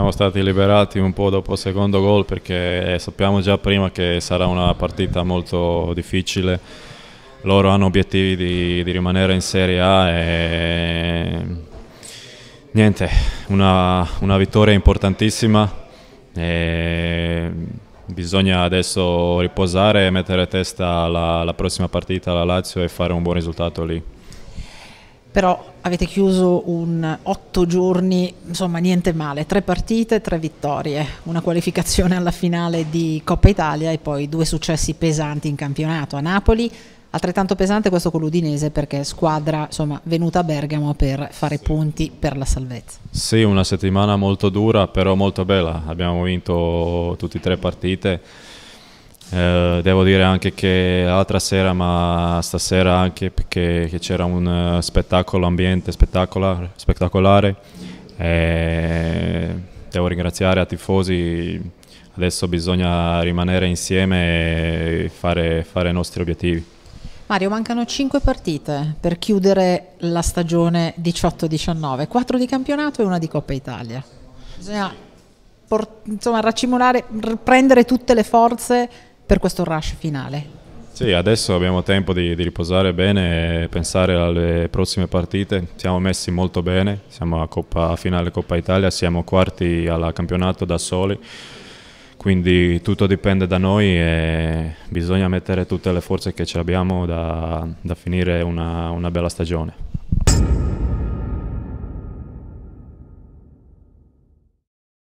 siamo stati liberati un po' dopo il secondo gol perché eh, sappiamo già prima che sarà una partita molto difficile. Loro hanno obiettivi di, di rimanere in Serie A e niente, una, una vittoria importantissima. E bisogna adesso riposare e mettere testa alla, alla prossima partita alla Lazio e fare un buon risultato lì però avete chiuso un otto giorni, insomma niente male, tre partite, tre vittorie, una qualificazione alla finale di Coppa Italia e poi due successi pesanti in campionato a Napoli, altrettanto pesante questo con l'Udinese perché squadra insomma, venuta a Bergamo per fare punti per la salvezza. Sì, una settimana molto dura però molto bella, abbiamo vinto tutte e tre partite eh, devo dire anche che l'altra sera, ma stasera anche perché c'era un eh, spettacolo, ambiente spettacolare, spettacolare. Eh, devo ringraziare a tifosi, adesso bisogna rimanere insieme e fare, fare i nostri obiettivi. Mario, mancano 5 partite per chiudere la stagione 18-19, 4 di campionato e una di Coppa Italia. Bisogna insomma, raccimolare, prendere tutte le forze per questo rush finale? Sì, adesso abbiamo tempo di, di, riposare bene e pensare alle prossime partite. Siamo messi molto bene, siamo a, Coppa, a finale Coppa Italia, siamo quarti al campionato da soli, quindi tutto dipende da noi e bisogna mettere tutte le forze che abbiamo da, da finire una, una bella stagione.